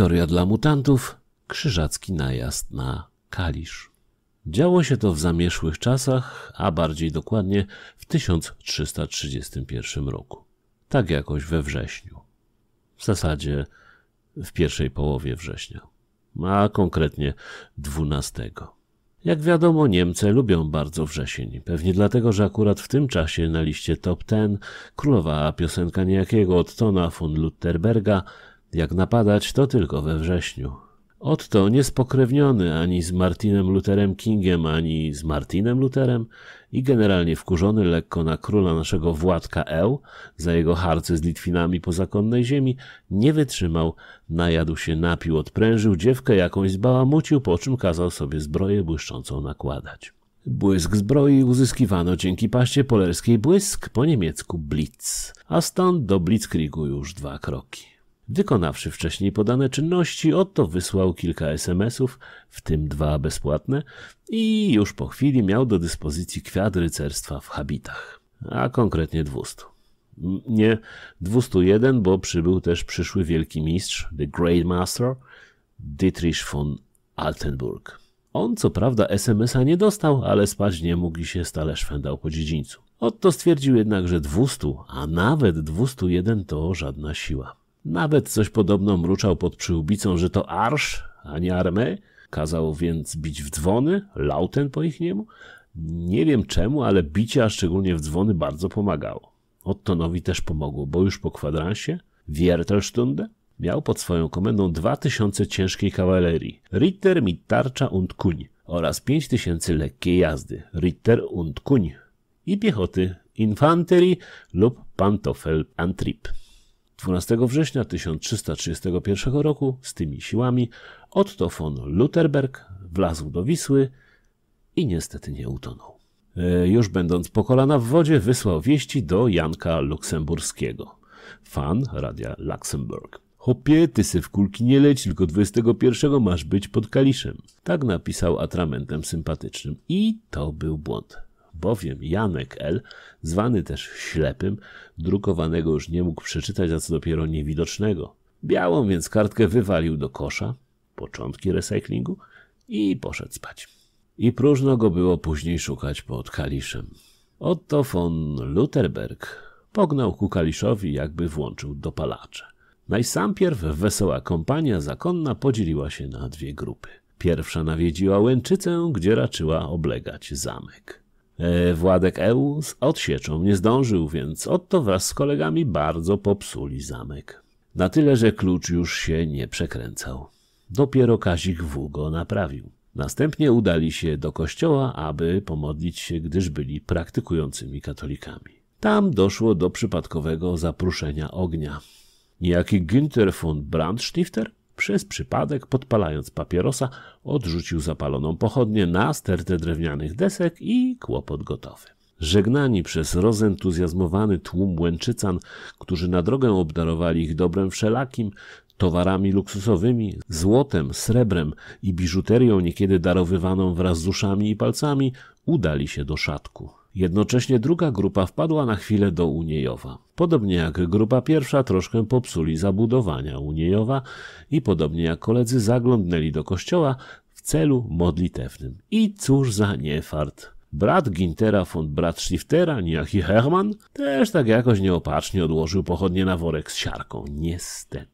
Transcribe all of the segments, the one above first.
Historia dla mutantów Krzyżacki najazd na Kalisz. Działo się to w zamierzchłych czasach, a bardziej dokładnie w 1331 roku. Tak jakoś we wrześniu. W zasadzie w pierwszej połowie września, a konkretnie 12. Jak wiadomo, Niemcy lubią bardzo wrzesień. Pewnie dlatego, że akurat w tym czasie na liście top 10 królowała piosenka niejakiego odtona von Lutterberga jak napadać, to tylko we wrześniu. Otto, niespokrewniony ani z Martinem Lutherem Kingiem, ani z Martinem Lutherem i generalnie wkurzony lekko na króla naszego Władka Eł za jego harce z Litwinami po zakonnej ziemi, nie wytrzymał, najadł się, napił, odprężył, dziewkę jakąś zbałamucił, po czym kazał sobie zbroję błyszczącą nakładać. Błysk zbroi uzyskiwano dzięki paście polerskiej błysk, po niemiecku blitz, a stąd do blitzkriegu już dwa kroki. Wykonawszy wcześniej podane czynności, Otto wysłał kilka SMS-ów, w tym dwa bezpłatne, i już po chwili miał do dyspozycji kwiat rycerstwa w habitach, a konkretnie 200. Nie 201, bo przybył też przyszły wielki mistrz, The Great Master, Dietrich von Altenburg. On co prawda SMS-a nie dostał, ale spać nie mógł i się stale szwendał po dziedzińcu. Otto stwierdził jednak, że 200, a nawet 201 to żadna siła. Nawet coś podobno mruczał pod przyłbicą, że to arsz, a nie armę. Kazał więc bić w dzwony, lauten po ich niemu. Nie wiem czemu, ale bicie, a szczególnie w dzwony, bardzo pomagało. Ottonowi też pomogło, bo już po kwadransie, Wiertelstunde, miał pod swoją komendą dwa tysiące ciężkiej kawalerii, Ritter mit tarcza und kuń, oraz pięć tysięcy lekkiej jazdy, Ritter und kuń, i piechoty, infanterii lub pantofel antrip. 12 września 1331 roku z tymi siłami Otto von Lutherberg wlazł do Wisły i niestety nie utonął. E, już będąc po kolana w wodzie, wysłał wieści do Janka Luksemburskiego, fan radia Luksemburg. Hopie, ty se w kulki nie leć, tylko 21 masz być pod Kaliszem. Tak napisał atramentem sympatycznym. I to był błąd bowiem Janek L., zwany też ślepym, drukowanego już nie mógł przeczytać, a co dopiero niewidocznego. Białą więc kartkę wywalił do kosza, początki recyklingu, i poszedł spać. I próżno go było później szukać pod Kaliszem. Otto von Lutherberg pognał ku Kaliszowi, jakby włączył dopalacze. Najsampierw wesoła kompania zakonna podzieliła się na dwie grupy. Pierwsza nawiedziła Łęczycę, gdzie raczyła oblegać zamek. E, Władek EU z odsieczą nie zdążył, więc Otto wraz z kolegami bardzo popsuli zamek. Na tyle, że klucz już się nie przekręcał. Dopiero Kazik W go naprawił. Następnie udali się do kościoła, aby pomodlić się, gdyż byli praktykującymi katolikami. Tam doszło do przypadkowego zapruszenia ognia. Niejaki Günther von Brandstifter przez przypadek, podpalając papierosa, odrzucił zapaloną pochodnię na stertę drewnianych desek i kłopot gotowy. Żegnani przez rozentuzjazmowany tłum Łęczycan, którzy na drogę obdarowali ich dobrem wszelakim, towarami luksusowymi, złotem, srebrem i biżuterią niekiedy darowywaną wraz z uszami i palcami, udali się do szatku. Jednocześnie druga grupa wpadła na chwilę do Uniejowa. Podobnie jak grupa pierwsza, troszkę popsuli zabudowania Uniejowa i podobnie jak koledzy zaglądnęli do kościoła w celu modlitewnym. I cóż za niefart. Brat Gintera von Bratschiftera, niejaki Hermann, też tak jakoś nieopatrznie odłożył pochodnie na worek z siarką. Niestety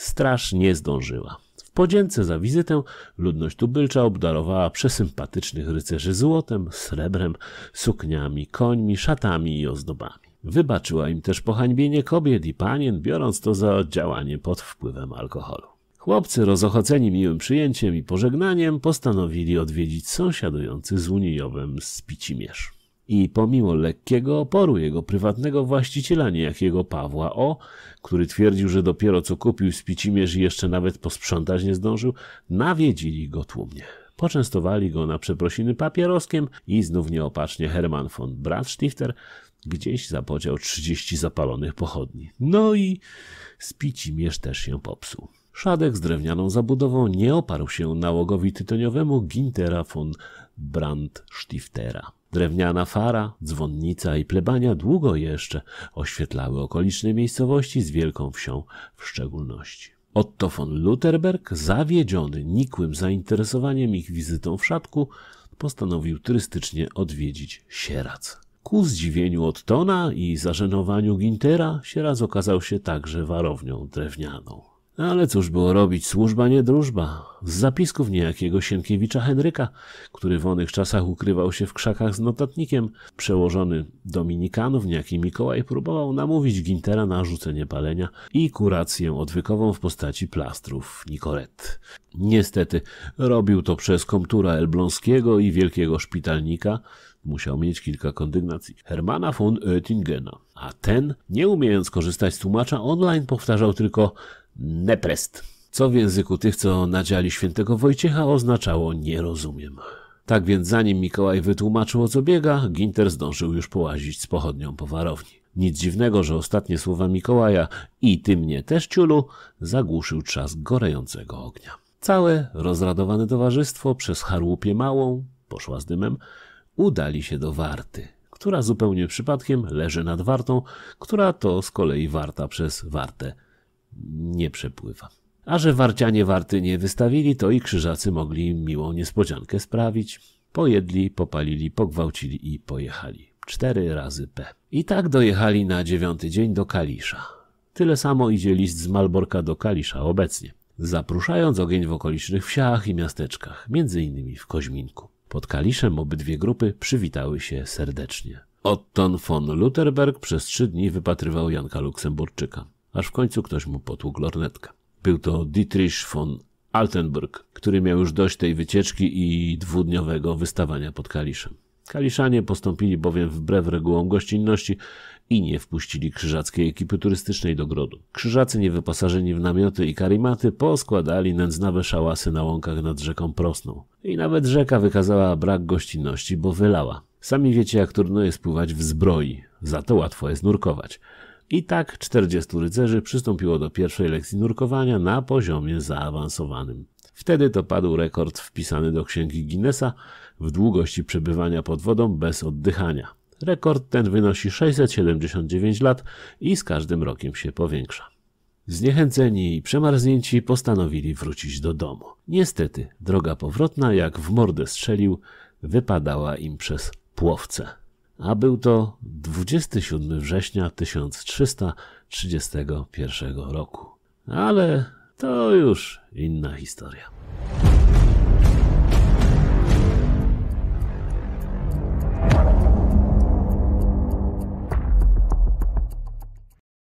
straż nie zdążyła. W podzięce za wizytę ludność tubylcza obdarowała przesympatycznych rycerzy złotem, srebrem, sukniami, końmi, szatami i ozdobami. Wybaczyła im też pohańbienie kobiet i panien, biorąc to za działanie pod wpływem alkoholu. Chłopcy, rozochoceni miłym przyjęciem i pożegnaniem, postanowili odwiedzić sąsiadujący z Unijowem Spicimierz i pomimo lekkiego oporu jego prywatnego właściciela, niejakiego Pawła O., który twierdził, że dopiero co kupił spicimierz i jeszcze nawet posprzątać nie zdążył, nawiedzili go tłumnie. Poczęstowali go na przeprosiny papieroskiem i znów nieopatrznie Hermann von Brandstifter gdzieś zapodział 30 zapalonych pochodni. No i spicimierz też się popsuł. Szadek z drewnianą zabudową nie oparł się nałogowi tytoniowemu Gintera von Brandstiftera. Drewniana fara, dzwonnica i plebania długo jeszcze oświetlały okoliczne miejscowości z Wielką Wsią w szczególności. Otto von Lutherberg, zawiedziony nikłym zainteresowaniem ich wizytą w szatku, postanowił turystycznie odwiedzić Sierac. Ku zdziwieniu Ottona i zażenowaniu Gintera, Sieraz okazał się także warownią drewnianą. Ale cóż było robić, służba nie drużba. Z zapisków niejakiego Sienkiewicza Henryka, który w onych czasach ukrywał się w krzakach z notatnikiem, przełożony Dominikanów, niejaki Mikołaj, próbował namówić Gintera na rzucenie palenia i kurację odwykową w postaci plastrów Nicolet. Niestety robił to przez komtura Elbląskiego i wielkiego szpitalnika, musiał mieć kilka kondygnacji. Hermana von Oettingena. A ten, nie umiejąc korzystać z tłumacza online, powtarzał tylko Neprest, co w języku tych, co nadziali świętego Wojciecha oznaczało nie rozumiem. Tak więc zanim Mikołaj wytłumaczył o co biega, Ginter zdążył już połazić z pochodnią po warowni. Nic dziwnego, że ostatnie słowa Mikołaja i ty mnie też ciulu zagłuszył czas gorejącego ognia. Całe rozradowane towarzystwo przez harłupię małą, poszła z dymem, udali się do warty, która zupełnie przypadkiem leży nad wartą, która to z kolei warta przez wartę nie przepływa. A że warcianie warty nie wystawili, to i krzyżacy mogli im miłą niespodziankę sprawić. Pojedli, popalili, pogwałcili i pojechali. Cztery razy P. I tak dojechali na dziewiąty dzień do Kalisza. Tyle samo idzie list z Malborka do Kalisza obecnie, zapruszając ogień w okolicznych wsiach i miasteczkach, między innymi w Koźminku. Pod Kaliszem obydwie grupy przywitały się serdecznie. Otton von Lutherberg przez trzy dni wypatrywał Janka Luksemburczyka aż w końcu ktoś mu potłukł lornetkę. Był to Dietrich von Altenburg, który miał już dość tej wycieczki i dwudniowego wystawania pod Kaliszem. Kaliszanie postąpili bowiem wbrew regułom gościnności i nie wpuścili krzyżackiej ekipy turystycznej do grodu. Krzyżacy niewyposażeni w namioty i karimaty poskładali nędznawe szałasy na łąkach nad rzeką Prosną. I nawet rzeka wykazała brak gościnności, bo wylała. Sami wiecie, jak trudno jest pływać w zbroi, za to łatwo jest nurkować. I tak 40 rycerzy przystąpiło do pierwszej lekcji nurkowania na poziomie zaawansowanym. Wtedy to padł rekord wpisany do księgi Guinnessa w długości przebywania pod wodą bez oddychania. Rekord ten wynosi 679 lat i z każdym rokiem się powiększa. Zniechęceni i przemarznięci postanowili wrócić do domu. Niestety, droga powrotna, jak w mordę strzelił, wypadała im przez płowce a był to 27 września 1331 roku. Ale to już inna historia.